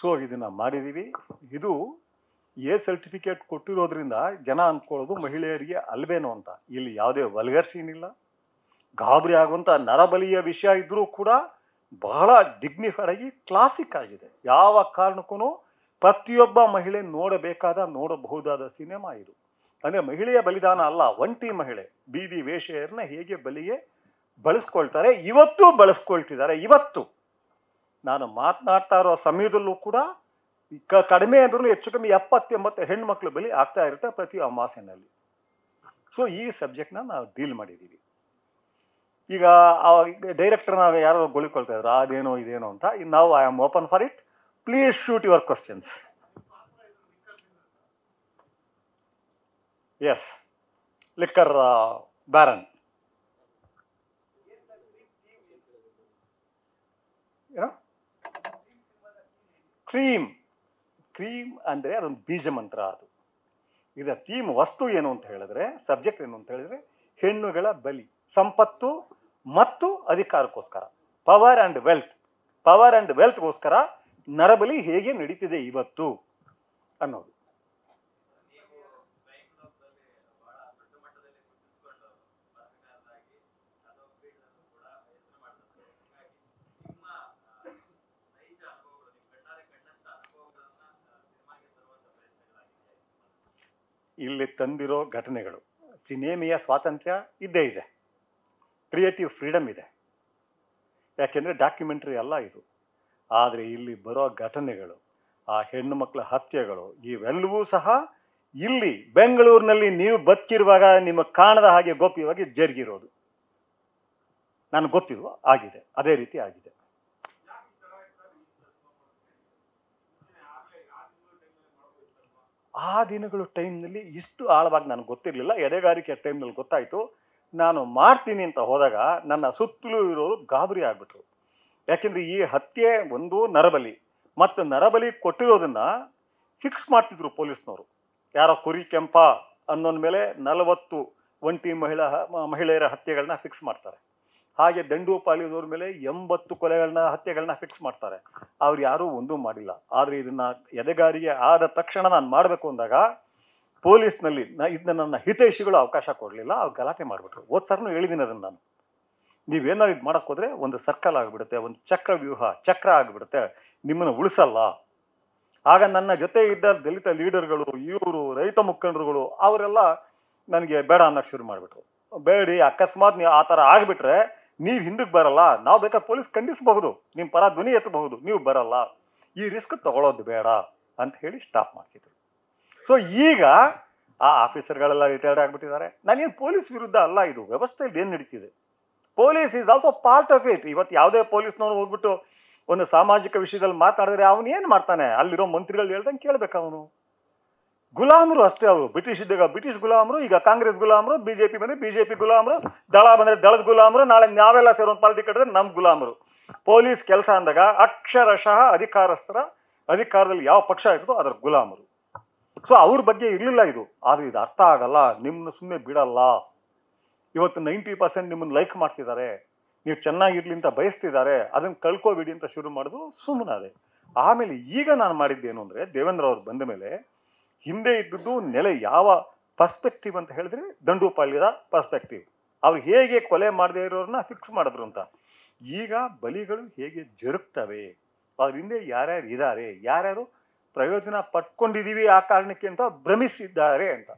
so ಇದನ್ನು ಮಾಡಿದ್ದೀವಿ ಇದು ಎ ಸರ್ಟಿಫಿಕೇಟ್ ಕೊಟ್ಟಿರೋದ್ರಿಂದ ಜನ ಅಂದ್ಕೊಳ್ಳೋದು ಮಹಿಳೆಯರಿಗೆ ಅಲ್ವೇನೋ ಅಂತ ಇಲ್ಲಿ ಯಾವುದೇ ವಲ್ಗರ್ ಏನಿಲ್ಲ ಗಾಬರಿ ಆಗುವಂಥ ನರಬಲಿಯ ವಿಷಯ ಇದ್ದರೂ ಕೂಡ ಬಹಳ ಡಿಗ್ನಿಫೈಡ್ ಆಗಿ ಕ್ಲಾಸಿಕ್ ಆಗಿದೆ ಯಾವ ಕಾರಣಕ್ಕೂ ಪ್ರತಿಯೊಬ್ಬ ಮಹಿಳೆ ನೋಡಬೇಕಾದ ನೋಡಬಹುದಾದ ಸಿನಿಮಾ ಇದು ಅಂದರೆ ಮಹಿಳೆಯ ಬಲಿದಾನ ಅಲ್ಲ ಒಂಟಿ ಮಹಿಳೆ ಬೀದಿ ವೇಷಯರನ್ನ ಹೇಗೆ ಬಲಿಗೆ ಬಳಸ್ಕೊಳ್ತಾರೆ ಇವತ್ತು ಬಳಸ್ಕೊಳ್ತಿದ್ದಾರೆ ಇವತ್ತು ನಾನು ಮಾತನಾಡ್ತಾ ಇರೋ ಸಮಯದಲ್ಲೂ ಕೂಡ ಕಡಿಮೆ ಅಂದ್ರೂ ಹೆಚ್ಚು ಕಮ್ಮಿ ಎಪ್ಪತ್ತೆಂಬತ್ತು ಮಕ್ಕಳು ಬಲಿ ಆಗ್ತಾ ಇರುತ್ತೆ ಪ್ರತಿ ಮಾಸಿನಲ್ಲಿ ಸೊ ಈ ಸಬ್ಜೆಕ್ಟ್ನ ನಾವು ಡೀಲ್ ಮಾಡಿದ್ದೀವಿ ಈಗ ಡೈರೆಕ್ಟರ್ ನಾವು ಯಾರೋ ಗೊಳಿಕೊಳ್ತಾ ಇದ್ರು ಅದೇನೋ ಇದೇನೋ ಅಂತ ನಾವು I am open for it please shoot your questions yes liquor baron cream cream ಅಂದರೆ ಅದೊಂದು ಬೀಜ ಮಂತ್ರ ಅದು ಇದರ ಥೀಮ್ ವಸ್ತು ಏನು ಅಂತ ಹೇಳಿದ್ರೆ ಸಬ್ಜೆಕ್ಟ್ ಏನು ಅಂತ ಹೇಳಿದ್ರೆ ಹೆಣ್ಣುಗಳ ಬಲಿ ಸಂಪತ್ತು ಮತ್ತು ಅಧಿಕಾರಕ್ಕೋಸ್ಕರ power and wealth power and ವೆಲ್ತ್ಗೋಸ್ಕರ ನರಬಲಿ ಹೇಗೆ ನಡೀತಿದೆ ಇವತ್ತು ಅನ್ನೋದು ಇಲ್ಲಿ ತಂದಿರೋ ಘಟನೆಗಳು ಸಿನೇಮಿಯ ಸ್ವಾತಂತ್ರ್ಯ ಇದ್ದೇ ಇದೆ ಕ್ರಿಯೇಟಿವ್ ಫ್ರೀಡಮ್ ಇದೆ ಯಾಕೆಂದರೆ ಡಾಕ್ಯುಮೆಂಟ್ರಿ ಅಲ್ಲ ಇದು ಆದರೆ ಇಲ್ಲಿ ಬರೋ ಘಟನೆಗಳು ಆ ಹೆಣ್ಣು ಮಕ್ಕಳ ಹತ್ಯೆಗಳು ಇವೆಲ್ಲವೂ ಸಹ ಇಲ್ಲಿ ಬೆಂಗಳೂರಿನಲ್ಲಿ ನೀವು ಬದುಕಿರುವಾಗ ನಿಮಗೆ ಕಾಣದ ಹಾಗೆ ಗೋಪ್ಯವಾಗಿ ಜರುಗಿರೋದು ನಾನು ಗೊತ್ತಿರುವ ಆಗಿದೆ ಅದೇ ರೀತಿ ಆಗಿದೆ ಆ ದಿನಗಳು ಟೈಮ್ನಲ್ಲಿ ಇಷ್ಟು ಆಳವಾಗಿ ನನಗೆ ಗೊತ್ತಿರಲಿಲ್ಲ ಎದೆಗಾರಿಕೆ ಟೈಮ್ನಲ್ಲಿ ಗೊತ್ತಾಯಿತು ನಾನು ಮಾಡ್ತೀನಿ ಅಂತ ಹೋದಾಗ ನನ್ನ ಸುತ್ತಲೂ ಇರೋರು ಗಾಬರಿ ಆಗ್ಬಿಟ್ರು ಯಾಕೆಂದರೆ ಈ ಹತ್ಯೆ ಒಂದು ನರಬಲಿ ಮತ್ತು ನರಬಲಿ ಕೊಟ್ಟಿರೋದನ್ನು ಫಿಕ್ಸ್ ಮಾಡ್ತಿದ್ರು ಪೊಲೀಸ್ನವರು ಯಾರೋ ಕುರಿ ಕೆಂಪ ಮೇಲೆ ನಲವತ್ತು ಒಂಟಿ ಮಹಿಳಾ ಮಹಿಳೆಯರ ಹತ್ಯೆಗಳನ್ನ ಫಿಕ್ಸ್ ಮಾಡ್ತಾರೆ ಹಾಗೆ ದಂಡು ಪಾಲಿದವ್ರ ಮೇಲೆ ಎಂಬತ್ತು ಕೊಲೆಗಳನ್ನ ಹತ್ಯೆಗಳನ್ನ ಫಿಕ್ಸ್ ಮಾಡ್ತಾರೆ ಅವ್ರು ಯಾರೂ ಒಂದು ಮಾಡಿಲ್ಲ ಆದರೆ ಇದನ್ನ ಎದೆಗಾರಿಗೆ ಆದ ತಕ್ಷಣ ನಾನು ಮಾಡಬೇಕು ಅಂದಾಗ ಪೊಲೀಸ್ನಲ್ಲಿ ಇದನ್ನ ನನ್ನ ಹಿತೈಷಿಗಳು ಅವಕಾಶ ಕೊಡಲಿಲ್ಲ ಅವ್ರು ಗಲಾಟೆ ಮಾಡಿಬಿಟ್ರು ಓದ್ಸರ್ನು ಹೇಳಿದ್ದೀನಿ ಅದನ್ನು ನಾನು ನೀವೇನಾದ್ರು ಇದು ಮಾಡಕ್ಕೆ ಹೋದ್ರೆ ಒಂದು ಸರ್ಕಲ್ ಆಗಿಬಿಡುತ್ತೆ ಒಂದು ಚಕ್ರ ವ್ಯೂಹ ಚಕ್ರ ಆಗಿಬಿಡುತ್ತೆ ನಿಮ್ಮನ್ನು ಉಳಿಸಲ್ಲ ಆಗ ನನ್ನ ಜೊತೆ ಇದ್ದ ದಲಿತ ಲೀಡರ್ಗಳು ಇವರು ರೈತ ಮುಖಂಡರುಗಳು ಅವರೆಲ್ಲ ನನಗೆ ಬೇಡ ಅನ್ನಕ್ಕೆ ಶುರು ಮಾಡಿಬಿಟ್ರು ಬೇಡಿ ಅಕಸ್ಮಾತ್ ನೀವು ಆ ಥರ ಆಗಿಬಿಟ್ರೆ ನೀವು ಹಿಂದಕ್ಕೆ ಬರಲ್ಲ ನಾವು ಬೇಕಾದ ಪೊಲೀಸ್ ಖಂಡಿಸಬಹುದು ನಿಮ್ಮ ಪರ ಧ್ವನಿ ಎತ್ತಬಹುದು ನೀವು ಬರಲ್ಲ ಈ ರಿಸ್ಕ್ ತಗೊಳ್ಳೋದು ಬೇಡ ಅಂತ ಹೇಳಿ ಸ್ಟಾಪ್ ಮಾಡ್ತಿದ್ರು ಸೊ ಈಗ ಆ ಆಫೀಸರ್ಗಳೆಲ್ಲ ರಿಟೈರ್ಡ್ ಆಗಿಬಿಟ್ಟಿದ್ದಾರೆ ನಾನೇನು ಪೊಲೀಸ್ ವಿರುದ್ಧ ಅಲ್ಲ ಇದು ವ್ಯವಸ್ಥೆಯಲ್ಲಿ ಏನು ನಡೀತಿದೆ police is also part of it ಇವತ್ತು ಯಾವುದೇ ಪೊಲೀಸ್ನವ್ರು ಹೋಗ್ಬಿಟ್ಟು ಒಂದು ಸಾಮಾಜಿಕ ವಿಷಯದಲ್ಲಿ ಮಾತಾಡಿದ್ರೆ ಅವನು ಏನು ಮಾಡ್ತಾನೆ ಅಲ್ಲಿರೋ ಮಂತ್ರಿಗಳು ಹೇಳ್ದಂಗೆ ಕೇಳಬೇಕು ಅವನು ಗುಲಾಮರು ಅಷ್ಟೇ ಅವರು ಬ್ರಿಟಿಷ್ ಇದ್ದಾಗ ಬ್ರಿಟಿಷ್ ಗುಲಾಮರು ಈಗ ಕಾಂಗ್ರೆಸ್ ಗುಲಾಮರು ಬಿಜೆಪಿ ಬಂದ್ರೆ ಬಿಜೆಪಿ ಗುಲಾಮರು ದಳ ಬಂದ್ರೆ ದಳದ ಗುಲಾಮರು ನಾಳೆ ನಾವೆಲ್ಲ ಸೇರೋ ಪಾರ್ಟಿ ಕಟ್ಟಿದ್ರೆ ನಮ್ಮ ಗುಲಾಮರು ಪೊಲೀಸ್ ಕೆಲಸ ಅಂದಾಗ ಅಕ್ಷರಶಃ ಅಧಿಕಾರಸ್ಥರ ಅಧಿಕಾರದಲ್ಲಿ ಯಾವ ಪಕ್ಷ ಇರ್ತದೋ ಅದರ ಗುಲಾಮರು ಸೊ ಅವ್ರ ಬಗ್ಗೆ ಇರಲಿಲ್ಲ ಇದು ಆದ್ರೆ ಇದು ಅರ್ಥ ಆಗಲ್ಲ ನಿಮ್ಮನ್ನು ಸುಮ್ಮನೆ ಬಿಡಲ್ಲ ಇವತ್ತು ನೈಂಟಿ ಪರ್ಸೆಂಟ್ ನಿಮ್ಮನ್ನ ಲೈಕ್ ಮಾಡ್ತಿದ್ದಾರೆ ನೀವು ಚೆನ್ನಾಗಿರ್ಲಿ ಅಂತ ಬಯಸ್ತಿದ್ದಾರೆ ಅದನ್ನ ಕಳ್ಕೊಬೇಡಿ ಅಂತ ಶುರು ಮಾಡೋದು ಸುಮ್ಮನಾದ್ರೆ ಆಮೇಲೆ ಈಗ ನಾನು ಮಾಡಿದ್ದೇನು ಅಂದರೆ ದೇವೇಂದ್ರ ಅವ್ರು ಬಂದ ಮೇಲೆ ಹಿಂದೆ ಇದ್ದದ್ದು ನೆಲೆ ಯಾವ ಪರ್ಸ್ಪೆಕ್ಟಿವ್ ಅಂತ ಹೇಳಿದ್ರೆ ದಂಡೋಪಾಲ್ಯದ ಪರ್ಸ್ಪೆಕ್ಟಿವ್ ಅವ್ರು ಹೇಗೆ ಕೊಲೆ ಮಾಡದೇ ಇರೋರನ್ನ ಫಿಕ್ಸ್ ಮಾಡಿದ್ರು ಅಂತ ಈಗ ಬಲಿಗಳು ಹೇಗೆ ಜರುಗ್ತವೆ ಅದ್ರ ಹಿಂದೆ ಯಾರ್ಯಾರು ಇದ್ದಾರೆ ಯಾರ್ಯಾರು ಪ್ರಯೋಜನ ಪಟ್ಕೊಂಡಿದ್ದೀವಿ ಆ ಕಾರಣಕ್ಕೆ ಅಂತ ಭ್ರಮಿಸಿದ್ದಾರೆ ಅಂತ